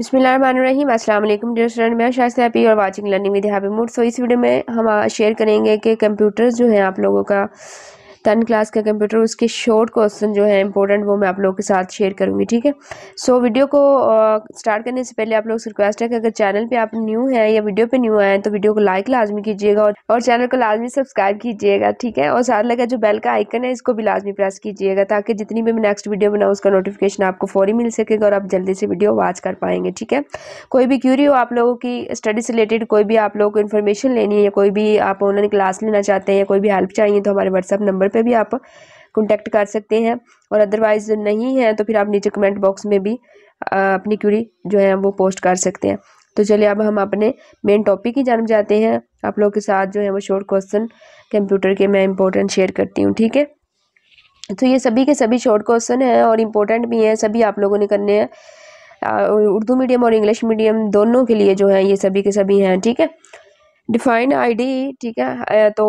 बिसमीम अल्लाम dear student मैं शायद और watching learning with happy mood so इस वीडियो में हम शेयर करेंगे कि कंप्यूटर्स जो हैं आप लोगों का टेन क्लास का कंप्यूटर उसके शॉर्ट क्वेश्चन जो है इंपॉर्टेंट वो मैं आप लोगों के साथ शेयर करूँगी ठीक है सो वीडियो को स्टार्ट करने से पहले आप लोग से रिक्वेस्ट है कि अगर चैनल पर आप न्यू हैं या वीडियो पर न्यू आए हैं तो वीडियो को लाइक लाजमी कीजिएगा और, और चैनल को लाजमी सब्सक्राइब कीजिएगा ठीक है और साथ लगा जो बेल का आइकन है इसको भी लाजमी प्रेस कीजिएगा ताकि जितनी भी मैं नेक्स्ट वीडियो बनाऊँ उसका नोटिफिकेशन आपको फौरी मिल सकेगा और आप जल्दी से वीडियो वॉच कर पाएंगे ठीक है कोई भी क्यूरी हो आप लोगों की स्टडी से रिलेटेड कोई भी आप लोगों को इन्फॉर्मेशन लेनी है या कोई भी आप ऑनलाइन क्लास लेना चाहते हैं या कोई भी हेल्प चाहिए तो हमारे व्हाट्सअप नंबर पे भी आप कॉन्टैक्ट कर सकते हैं और अदरवाइज़ नहीं है तो फिर आप नीचे कमेंट बॉक्स में भी अपनी क्यूरी जो है वो पोस्ट कर सकते हैं तो चलिए अब हम अपने मेन टॉपिक की जानब जाते हैं आप लोगों के साथ जो है वो शॉर्ट क्वेश्चन कंप्यूटर के मैं इंपॉर्टेंट शेयर करती हूँ ठीक है तो ये सभी के सभी शॉर्ट क्वेश्चन हैं और इम्पोर्टेंट भी हैं सभी आप लोगों ने करने हैं उर्दू मीडियम और इंग्लिश मीडियम दोनों के लिए जो है ये सभी के सभी हैं ठीक है डिफाइन आईडी ठीक है तो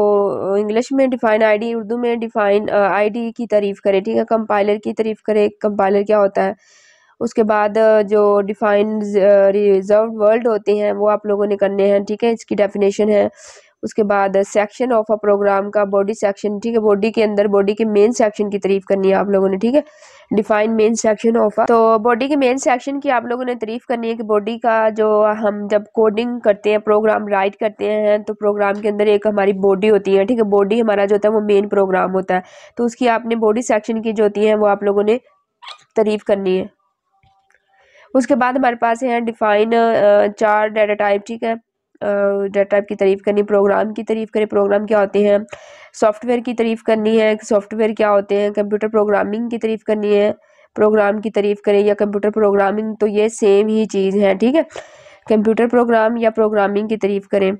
इंग्लिश में डिफाइन आईडी उर्दू में डिफाइन आईडी की तारीफ़ करे ठीक है कंपाइलर की तारीफ़ करें कंपाइलर क्या होता है उसके बाद जो डिफाइन रिजर्व वर्ल्ड होते हैं वो आप लोगों ने करने हैं ठीक है इसकी डेफिनेशन है उसके बाद सेक्शन ऑफ अ प्रोग्राम का बॉडी सेक्शन ठीक है बॉडी के अंदर बॉडी के मेन सेक्शन की तारीफ करनी है आप लोगों ने ठीक है डिफाइन मेन सेक्शन ऑफ तो बॉडी के मेन सेक्शन की आप लोगों ने तारीफ करनी है कि बॉडी का जो हम जब कोडिंग करते हैं प्रोग्राम राइट करते हैं तो प्रोग्राम के अंदर एक हमारी बॉडी होती है ठीक है बॉडी हमारा जो होता है वो मेन प्रोग्राम होता है तो उसकी आपने बॉडी सेक्शन की जो होती है वो आप लोगों ने तारीफ करनी है उसके बाद हमारे पास है डिफाइन चार डाटा टाइप ठीक है डाटा टाइप की तारीफ करनी प्रोग्राम की तारीफ करें प्रोग्राम क्या होते हैं सॉफ्टवेयर की तारीफ़ करनी है सॉफ्टवेयर क्या होते हैं कंप्यूटर प्रोग्रामिंग की तारीफ़ करनी है प्रोग्राम की तारीफ़ करें या कंप्यूटर प्रोग्रामिंग तो ये सेम ही चीज़ है ठीक है कंप्यूटर प्रोग्राम या प्रोग्रामिंग की तारीफ़ करें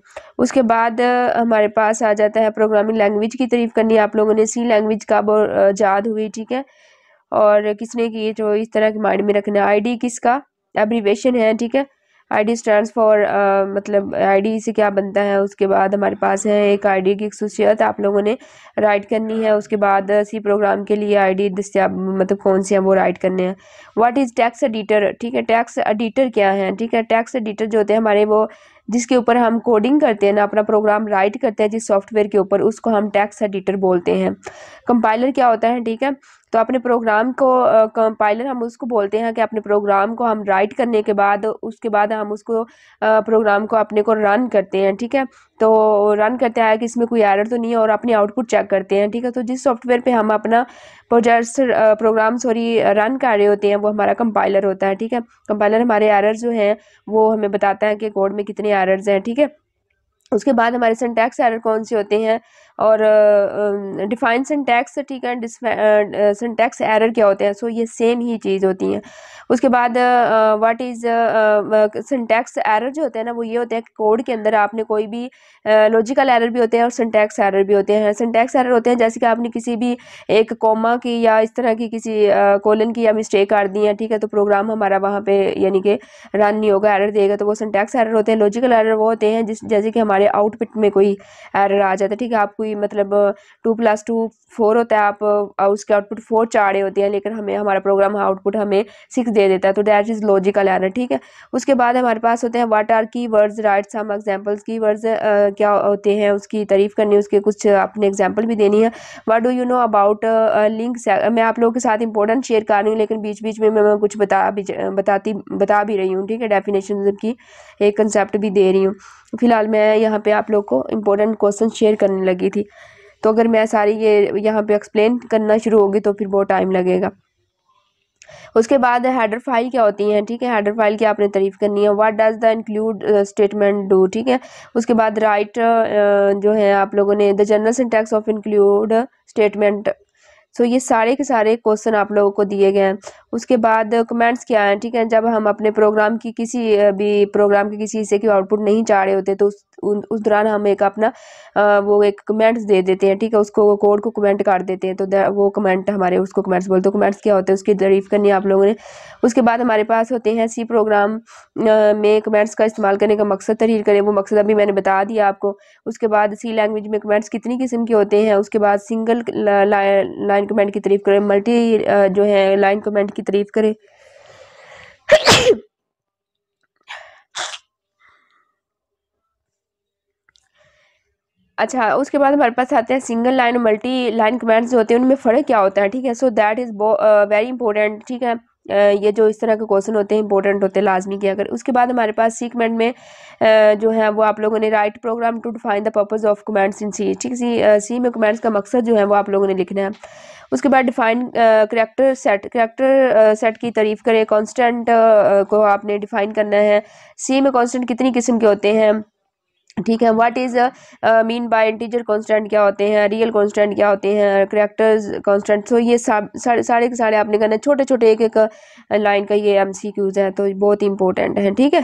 उसके बाद हमारे पास आ जाता है प्रोग्रामिंग लैंग्वेज की तारीफ़ करनी है आप लोगों ने सी लैंग्वेज का याद हुई ठीक है और किसने की जो इस तरह के माइंड में रखना है आईडी किसका एब्रीवेशन है ठीक है आईडी स्टैंड्स फॉर मतलब आईडी से क्या बनता है उसके बाद हमारे पास है एक आईडी की खसूसियत आप लोगों ने राइट करनी है उसके बाद सी प्रोग्राम के लिए आईडी दस्तियाब मतलब कौन से हैं वो राइट करने हैं व्हाट इज़ टैक्स एडिटर ठीक है टैक्स एडिटर क्या है ठीक है टैक्स एडिटर जो होते हैं हमारे वो जिसके ऊपर हम कोडिंग करते हैं ना अपना प्रोग्राम राइट करते हैं जिस सॉफ्टवेयर के ऊपर उसको हम टैक्स एडिटर बोलते हैं कंपाइलर क्या होता है ठीक है तो अपने प्रोग्राम को कंपाइलर हम उसको बोलते हैं कि अपने प्रोग्राम को हम राइट करने के बाद उसके बाद हम उसको प्रोग्राम को अपने को रन करते हैं ठीक है तो रन करते हैं कि इसमें कोई एरर तो नहीं है और अपनी आउटपुट चेक करते हैं ठीक है तो जिस सॉफ्टवेयर पे हम अपना प्रोजेक्ट्स प्रोग्राम सॉरी रन कर रहे होते हैं वो हमारा कंपाइलर होता है ठीक है कंपाइलर हमारे एरर जो हैं वो हमें बताता है कि कोड में कितने एरर्स हैं ठीक है उसके बाद हमारे सेंटेक्स एरर कौन से होते हैं और डिफाइन सिंटैक्स ठीक है सिंटैक्स एरर क्या होते हैं सो so, ये सेम ही चीज़ होती हैं उसके बाद व्हाट इज़ सिंटैक्स एरर जो होते हैं ना वो ये होते हैं कोड के अंदर आपने कोई भी लॉजिकल एरर भी होते हैं और सिंटैक्स एरर भी होते हैं सिंटैक्स एरर होते हैं जैसे कि आपने किसी भी एक कोमा की या इस तरह की किसी कोलन की या मिस्टेक कर दी है ठीक है तो प्रोग्राम हमारा वहाँ पे यानी कि रन नहीं होगा एरर देगा तो वो सिंटैक्स एरर होते हैं लॉजिकल एरर वो होते हैं जिस जैसे कि हमारे आउटपुट में कोई एरर आ जाता है ठीक है आप कोई भी मतलब टू प्लस टू फोर होता है आप उसके आउटपुट फोर चाड़े होते हैं लेकिन हमें हमारा प्रोग्राम हाँ आउटपुट हमें सिक्स दे देता है तो डैट इज़ लॉजिकल एरर ठीक है उसके बाद हमारे पास होते हैं what are key words right some examples key words क्या होते हैं उसकी तारीफ़ करनी उसके कुछ अपने एग्जाम्पल भी देनी है what do you know about link मैं आप लोगों के साथ इंपॉर्टेंट शेयर कर रही हूँ लेकिन बीच बीच में मैं कुछ बता भी बताती बता भी रही हूँ ठीक है डेफिनेशन की एक कंसेप्ट भी दे रही हूँ फ़िलहाल मैं यहाँ पे आप लोग को इम्पोर्टेंट क्वेश्चन शेयर करने लगी थी तो अगर मैं सारी ये यहाँ पे एक्सप्लेन करना शुरू होगी तो फिर बहुत टाइम लगेगा उसके बाद हेडर फाइल क्या होती हैं ठीक है हेडर फाइल की आपने तारीफ करनी है what does the include statement do ठीक है उसके बाद राइट uh, जो है आप लोगों ने the general syntax of include statement so ये सारे के सारे क्वेश्चन आप लोगों को दिए गए हैं उसके बाद कमेंट्स क्या हैं ठीक है जब हम अपने प्रोग्राम की किसी भी प्रोग्राम के किसी हिस्से की आउटपुट नहीं चाह रहे होते तो उस उस दौरान हम एक अपना वो एक कमेंट्स दे देते हैं ठीक है उसको कोड को कमेंट काट देते हैं तो वो कमेंट हमारे उसको कमेंट्स बोलते हैं कमेंट्स क्या होते हैं उसकी तारीफ करनी आप लोगों ने उसके बाद हमारे पास होते हैं सी प्रोग्राम में कमेंट्स का इस्तेमाल करने का मकसद तहरीर करें वो मकसद अभी मैंने बता दिया आपको उसके बाद सी लैंग्वेज में कमेंट्स कितनी किस्म के होते हैं उसके बाद सिंगल लाइन कमेंट की तारीफ करें मल्टी जो है लाइन कमेंट की की तारीफ करे अच्छा उसके बाद हमारे पास आते हैं single line multi line comments जो होते हैं उनमें फ़र्क क्या होता है ठीक है so that is very important ठीक है ये जो इस तरह के क्वेश्चन होते हैं इंपॉर्टेंट होते हैं लाजमी किया कर उसके बाद हमारे पास सीकमेंट में जो है वो आप लोगों ने write program to define the purpose of comments in C ठीक सी सी में कमेंट्स का मकसद जो है वो आप लोगों ने लिखना है उसके बाद define character set character set की तारीफ करें कॉन्सटेंट को आपने डिफाइन करना है सी में कॉन्सटेंट कितनी किस्म के होते हैं ठीक है what is mean by integer constant क्या होते हैं रियल कांस्टेंट क्या होते हैं करेक्टर्स कांस्टेंट तो ये सारे सारे के सारे आपने करना छोटे छोटे एक एक लाइन uh, का ये एमसीक्यूज हैं तो बहुत इंपॉर्टेंट हैं ठीक है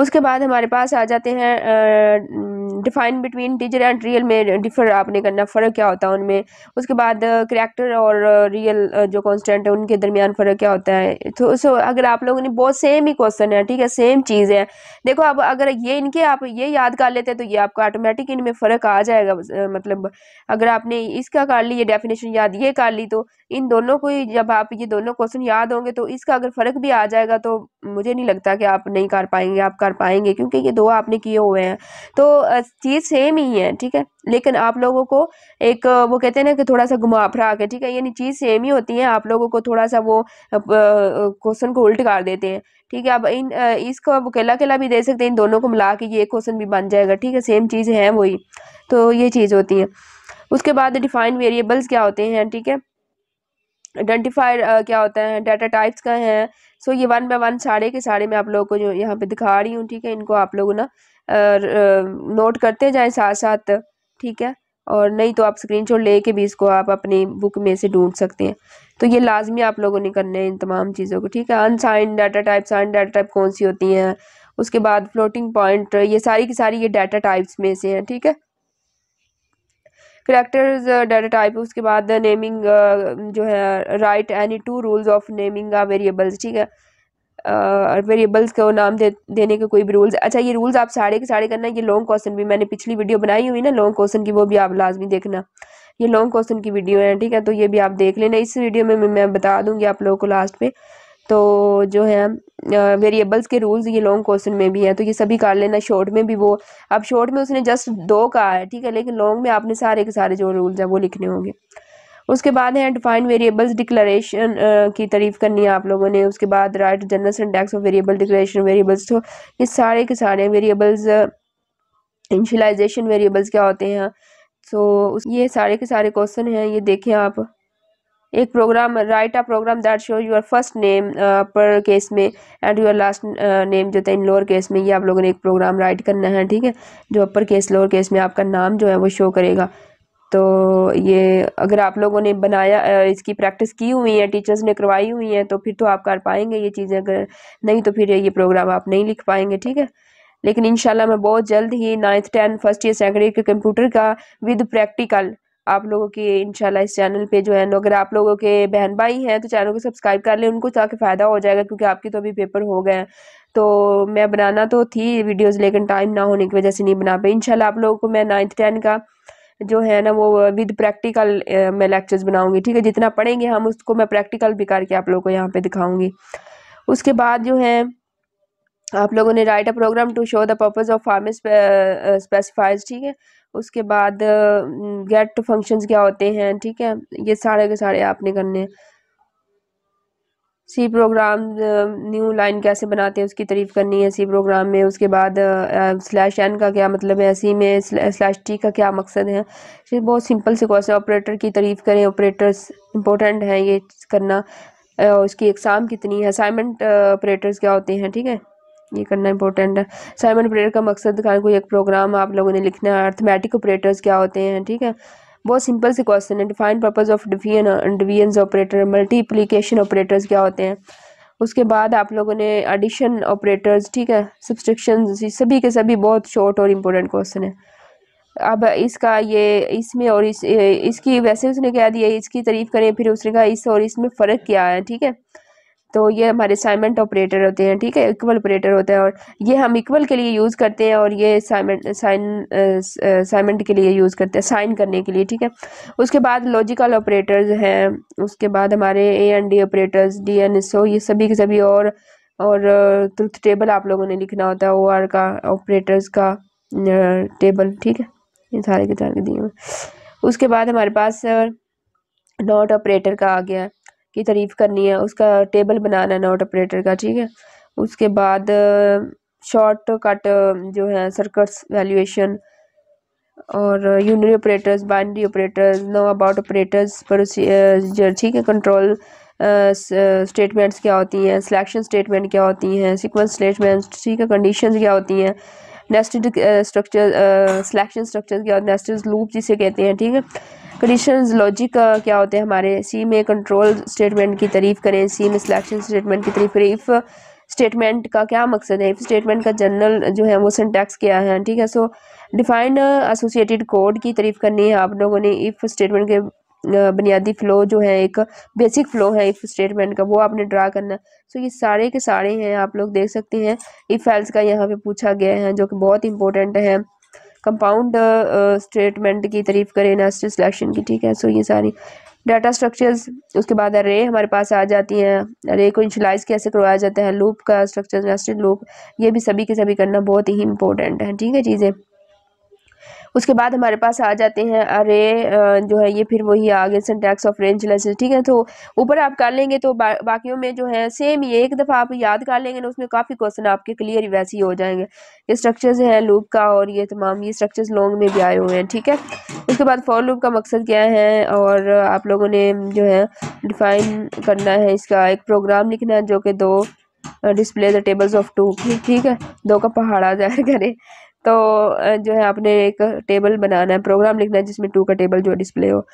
उसके बाद हमारे पास आ जाते हैं define between digital and real में डिफर आपने करना फ़र्क क्या होता है उनमें उसके बाद करैक्टर और रियल जो कॉन्स्टेंट है उनके दरमियान फ़र्क क्या होता है तो सो अगर आप लोगों ने बहुत सेम ही क्वेश्चन है ठीक है सेम चीज़ है देखो अब अगर ये इनके आप ये याद कर लेते हैं तो ये आपका ऑटोमेटिक इनमें फ़र्क आ जाएगा मतलब अगर आपने इसका कर ली ये डेफिनेशन याद ये कर ली तो इन दोनों को ही जब आप ये दोनों क्वेश्चन याद होंगे तो इसका अगर फ़र्क भी आ जाएगा तो मुझे नहीं लगता कि आप नहीं कर पाएंगे आप कर पाएंगे क्योंकि ये दो आपने किए हुए हैं तो चीज़ सेम ही है ठीक है लेकिन आप लोगों को एक वो कहते हैं ना कि थोड़ा सा घुमा फिरा के ठीक है यानी चीज़ सेम ही होती है आप लोगों को थोड़ा सा वो क्वेश्चन को उल्ट कर देते हैं ठीक है अब इन इसको अब अकेला अकेला भी दे सकते हैं इन दोनों को मिला के ये क्वेश्चन भी बन जाएगा ठीक है सेम चीज़ है वही तो ये चीज़ होती है उसके बाद डिफाइंड वेरिएबल्स क्या होते हैं ठीक है आइडेंटिफायर क्या होता है डाटा टाइप्स का है सो ये वन बाय वन सारे के सारे मैं आप लोगों को जो यहाँ पे दिखा रही हूँ ठीक है इनको आप लोग ना नोट करते जाएं साथ साथ ठीक है और नहीं तो आप स्क्रीनशॉट लेके भी इसको आप अपनी बुक में से ढूंढ सकते हैं तो ये लाजमी आप लोगों ने करना है इन तमाम चीज़ों को ठीक है unsigned data type signed data type कौन सी होती हैं उसके बाद फ्लोटिंग पॉइंट ये सारी की सारी ये डाटा टाइप्स में से हैं ठीक है करेक्टर्स डाटा टाइप उसके बाद नेमिंग uh, जो है write any two rules of naming a variables ठीक है वेरिएबल्स uh, को नाम दे देने के कोई भी रूल्स अच्छा ये रूल्स आप साढ़े के साढ़े करना ये लॉन्ग क्वेश्चन भी मैंने पिछली वीडियो बनाई हुई ना लॉन्ग क्वेश्चन की वो भी आप लाजमी देखना ये लॉन्ग क्वेश्चन की वीडियो है ठीक है तो ये भी आप देख लेना इस वीडियो में मैं बता दूंगी आप लोगों को लास्ट में तो जो है वेरिएबल्स के रूल्स ये लॉन्ग क्वेश्चन में भी हैं तो ये सभी कर लेना शॉर्ट में भी वो अब शॉर्ट में उसने जस्ट दो कहा है ठीक है लेकिन लॉन्ग में आपने सारे के सारे जो रूल्स हैं वो लिखने होंगे उसके बाद है डिफाइंड वेरिएबल्स डिक्लेरेशन की तारीफ करनी है आप लोगों ने उसके बाद write general syntax of variable declaration variables तो ये सारे के सारे वेरिएबल्स इंशलाइजेशन वेरिएबल्स क्या होते हैं तो ये सारे के सारे क्वेश्चन हैं ये देखें आप एक program write a program that show your first name पर केस में एंड योर लास्ट नेम जो था इन लोअर केस में ये आप लोगों ने एक प्रोग्राम राइट करना है ठीक है जो अपर केस लोअर केस में आपका नाम जो है वो शो करेगा तो ये अगर आप लोगों ने बनाया uh, इसकी प्रैक्टिस की हुई है टीचर्स ने करवाई हुई हैं तो फिर तो आप कर पाएंगे ये चीज़ें अगर नहीं तो फिर ये प्रोग्राम आप नहीं लिख पाएंगे ठीक है लेकिन इंशाल्लाह मैं बहुत जल्द ही ninth tenth first year second year के कंप्यूटर का विद प्रैक्टिकल आप लोगों की इंशाल्लाह इस चैनल पे जो है ना अगर आप लोगों के बहन भाई हैं तो चैनल को सब्सक्राइब कर लें उनको ताकि फ़ायदा हो जाएगा क्योंकि आपके तो अभी पेपर हो गए हैं तो मैं बनाना तो थी वीडियोस लेकिन टाइम ना होने की वजह से नहीं बना पाई इंशाल्लाह आप लोगों को मैं नाइन्थ टेन का जो है ना वो विद प्रैक्टिकल मैं लेक्चर्स बनाऊँगी ठीक है जितना पढ़ेंगे हम उसको मैं प्रैक्टिकल भी करके आप लोग को यहाँ पर दिखाऊँगी उसके बाद जो है आप लोगों ने write a program to show the purpose of formats specifiers ठीक है उसके बाद गेट फंक्शंस क्या होते हैं ठीक है ये सारे के सारे आपने करने हैं सी प्रोग्राम न्यू लाइन कैसे बनाते हैं उसकी तारीफ करनी है सी प्रोग्राम में उसके बाद स्लैश एन का क्या मतलब है सी में स्लैश टी का क्या मकसद है ये बहुत सिंपल से क्वेश्चन ऑपरेटर की तारीफ करें ऑपरेटर्स इंपॉर्टेंट हैं ये करना उसकी एग्ज़ाम कितनी है असाइनमेंट ऑपरेटर्स क्या होते हैं ठीक है ये करना इंपॉर्टेंट है साइमन ऑपरेटर का मकसद खान को एक प्रोग्राम आप लोगों ने लिखना है अर्थमेटिक ऑपरेटर्स क्या होते हैं ठीक है बहुत सिंपल से क्वेश्चन है define purpose of division division operator multiplication operators क्या होते हैं उसके बाद आप लोगों ने एडिशन ऑपरेटर्स ठीक है सब्सट्रक्शन सभी के सभी बहुत शॉर्ट और इम्पोर्टेंट क्वेश्चन है अब इसका ये इसमें और इस इसकी वैसे उसने कह दिया इसकी तारीफ़ करें फिर उसने कहा इस और इसमें फ़र्क क्या है ठीक है तो ये हमारे असाइनमेंट ऑपरेटर होते हैं ठीक है इक्वल ऑपरेटर होता है और ये हम इक्वल के लिए यूज़ करते हैं और ये असाइनमेंट साइन असाइनमेंट के लिए यूज़ करते हैं साइन करने के लिए ठीक है उसके बाद लॉजिकल ऑपरेटर्स हैं उसके बाद हमारे A N D operators D N S O ये सभी के सभी और और ट्रुथ uh, टेबल आप लोगों ने लिखना होता है ओ आर का ऑपरेटर्स का टेबल uh, ठीक है ये सारे के सारे दिए उसके बाद हमारे पास नॉट uh, ऑपरेटर का आ गया की तारीफ़ करनी है उसका टेबल बनाना है नोट ऑपरेटर का ठीक है उसके बाद शॉर्ट कट जो है सर्कट्स वैल्यूएशन और unary operators binary operators know about operators procedure ठीक है कंट्रोल स्टेटमेंट्स क्या होती हैं सिलेक्शन स्टेटमेंट क्या होती हैं सीक्वेंस स्टेटमेंट्स ठीक है कंडीशंस क्या होती हैं नेस्टेड स्ट्रक्चर सिलेक्शन स्ट्रक्चर क्या होते हैं लूप जिसे कहते हैं ठीक है कंडीशन लॉजिक uh, क्या होते हैं हमारे सी में कंट्रोल स्टेटमेंट की तारीफ करें सी में सिलेक्शन स्टेटमेंट की तारीफ करें इफ़ स्टेटमेंट uh, का क्या मकसद है इफ स्टेटमेंट का जनरल जो है वो सेंटेक्स क्या है ठीक है सो डिफाइन एसोसिएटेड कोड की तारीफ करनी है आप लोगों ने इफ़ स्टेटमेंट के बुनियादी फ्लो जो है एक बेसिक फ्लो है इफ स्टेटमेंट का वो आपने ड्रा करना सो ये सारे के सारे हैं आप लोग देख सकते हैं इफ एल्स का यहाँ पे पूछा गया है जो कि बहुत इंपॉर्टेंट है कंपाउंड स्टेटमेंट की तारीफ करें नेस्ट सिलेक्शन की ठीक है सो ये सारी डाटा स्ट्रक्चर्स उसके बाद अरे हमारे पास आ जाती हैं अरे को इंशलाइज कैसे करवाया जाता है लूप का स्ट्रक्चर नेस्टेड लूप ये भी सभी के सभी करना बहुत ही इंपॉर्टेंट है ठीक है चीज़ें उसके बाद हमारे पास आ जाते हैं अरे जो है ये फिर वही आगे गए ऑफ रेंज लेसेस ठीक है तो ऊपर आप कर लेंगे तो बा, बाकियों में जो है सेम ये एक दफ़ा आप याद कर लेंगे ना उसमें काफ़ी क्वेश्चन आपके क्लियर वैसे ही हो जाएंगे ये स्ट्रक्चर्स हैं लूप का और ये तमाम ये स्ट्रक्चर्स लॉन्ग में भी आए हुए हैं ठीक है उसके बाद फॉर लूप का मकसद क्या है और आप लोगों ने जो है डिफ़ाइन करना है इसका एक प्रोग्राम लिखना है जो कि दो display the tables of two ठीक ठीक है दो का पहाड़ा जाहिर करें तो जो है आपने एक टेबल बनाना है प्रोग्राम लिखना है जिसमें टू का टेबल जो डिस्प्ले हो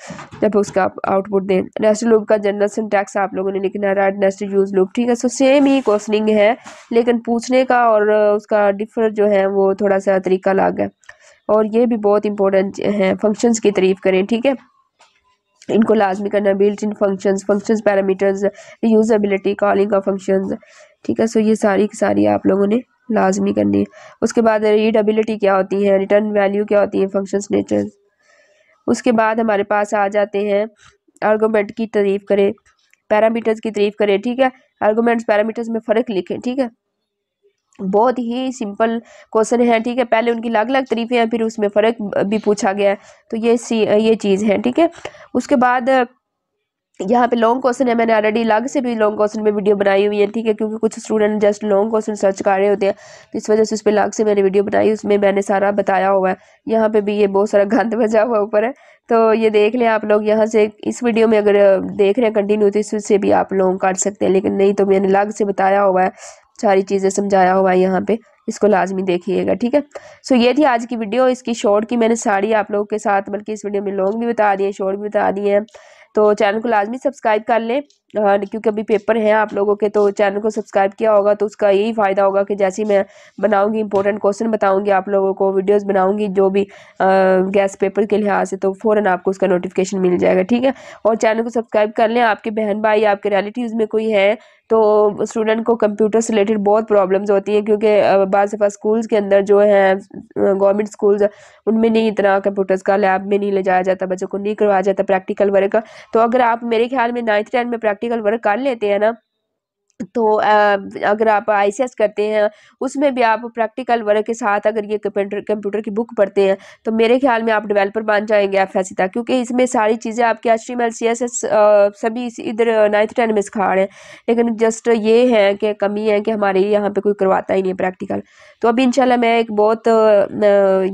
जब उसका आप आउटपुट दें नेस्ट लूप का जनरल सिंटैक्स आप लोगों ने लिखना है राइट नेस्ट यूज लूप ठीक है सो सेम ही क्वेश्चनिंग है लेकिन पूछने का और उसका डिफर जो है वो थोड़ा सा तरीका अलग है और ये भी बहुत इंपॉर्टेंट है फंक्शंस की तरीफ करें ठीक है इनको लाजमी करना built in function function parameters usability calling का फंक्शन ठीक है सो ये सारी की सारी आप लोगों ने लाजमी करनी है उसके बाद रीडबिलिटी क्या होती है रिटर्न वैल्यू क्या होती है फंक्शंस नेचर उसके बाद हमारे पास आ जाते हैं आर्गोमेंट की तरीफ़ करें पैरामीटर्स की तरीफ़ करें ठीक है आर्गोमेंट्स पैरामीटर्स में फ़र्क लिखें ठीक है बहुत ही सिंपल क्वेश्चन है ठीक है पहले उनकी अलग अलग तरीफें हैं फिर उसमें फ़र्क भी पूछा गया है तो ये सी ये चीज़ है ठीक है उसके बाद यहाँ पे लॉन्ग क्वेश्चन है मैंने ऑलरेडी अलग से भी लॉन्ग क्वेश्चन में वीडियो बनाई हुई है ठीक है क्योंकि कुछ student just long question search कर रहे होते हैं तो इस वजह से उस पर अलग से मैंने वीडियो बनाई उसमें मैंने सारा बताया हुआ है यहाँ पे भी ये बहुत सारा गंद बजा हुआ ऊपर है तो ये देख लें आप लोग यहाँ से इस वीडियो में अगर देख रहे हैं कंटिन्यू तो इससे भी आप लोग काट सकते हैं लेकिन नहीं तो मैंने अलग से बताया हुआ है सारी चीज़ें समझाया हुआ है यहाँ पे इसको लाजमी देखिएगा ठीक है सो ये थी आज की वीडियो इसकी शॉर्ट की मैंने साड़ी आप लोगों के साथ बल्कि इस वीडियो में लॉन्ग भी बता दिए शॉर्ट भी बता दिए हैं तो चैनल को लाजमी सब्सक्राइब कर लें क्योंकि अभी पेपर हैं आप लोगों के तो चैनल को सब्सक्राइब किया होगा तो उसका यही फ़ायदा होगा कि जैसे ही मैं बनाऊंगी इंपॉर्टेंट क्वेश्चन बताऊंगी आप लोगों को वीडियोस बनाऊंगी जो भी गैस पेपर के लिहाज से तो फ़ौरन आपको उसका नोटिफिकेशन मिल जाएगा ठीक है और चैनल को सब्सक्राइब कर लें आपके बहन भाई आपके रिलेटिव में कोई है तो स्टूडेंट को कंप्यूटर से रिलेटेड बहुत प्रॉब्लम्स होती हैं क्योंकि बाज़ स्कूल्स के अंदर जो है गवर्नमेंट स्कूल्स उनमें नहीं इतना कंप्यूटर्स का लैब में नहीं ले जाया जाता बच्चों को नहीं करवाया जाता प्रैक्टिकल वर्क तो अगर आप मेरे ख्याल में नाइन्थ टेन में प्रैक्टिकल वर्क कर लेते हैं ना तो अगर आप आई करते हैं उसमें भी आप प्रैक्टिकल वर्क के साथ अगर ये कंप्यूटर की बुक पढ़ते हैं तो मेरे ख्याल में आप डेवलपर बन जाएंगे एफ एस क्योंकि इसमें सारी चीज़ें आपके H T M L C S S सभी इधर नाइन्थ टेन में सिखा रहे हैं लेकिन जस्ट ये है कि कमी है कि हमारे यहाँ पे कोई करवाता ही नहीं है प्रैक्टिकल तो अभी इंशाल्लाह मैं एक बहुत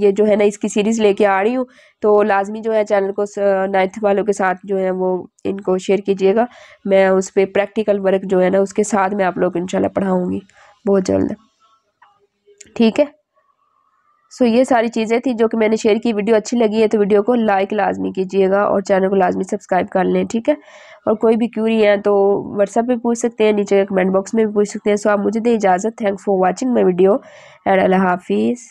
ये जो है ना इसकी सीरीज़ लेके आ रही हूँ तो लाजमी जो है चैनल को नाइन्थ वालों के साथ जो है वो इनको शेयर कीजिएगा मैं उस पर प्रैक्टिकल वर्क जो है ना उसके साथ मैं आप लोग इनशाला पढ़ाऊँगी बहुत जल्द ठीक है सो ये सारी चीज़ें थी जो कि मैंने शेयर की वीडियो अच्छी लगी है तो वीडियो को लाइक लाजमी कीजिएगा और चैनल को लाजमी सब्सक्राइब कर लें ठीक है और कोई भी क्यूरी है तो व्हाट्सअप पे पूछ सकते हैं नीचे कमेंट बॉक्स में भी पूछ सकते हैं सो आप मुझे दें इजाज़त thanks for watching my video and अल्लाह हाफिज़